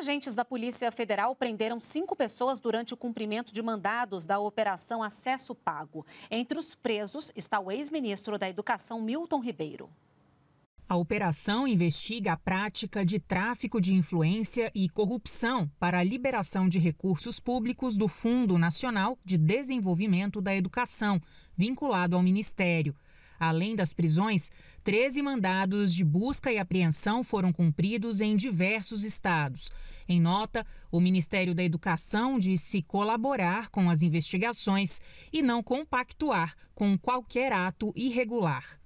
Agentes da Polícia Federal prenderam cinco pessoas durante o cumprimento de mandados da Operação Acesso Pago. Entre os presos está o ex-ministro da Educação, Milton Ribeiro. A operação investiga a prática de tráfico de influência e corrupção para a liberação de recursos públicos do Fundo Nacional de Desenvolvimento da Educação, vinculado ao Ministério. Além das prisões, 13 mandados de busca e apreensão foram cumpridos em diversos estados. Em nota, o Ministério da Educação disse colaborar com as investigações e não compactuar com qualquer ato irregular.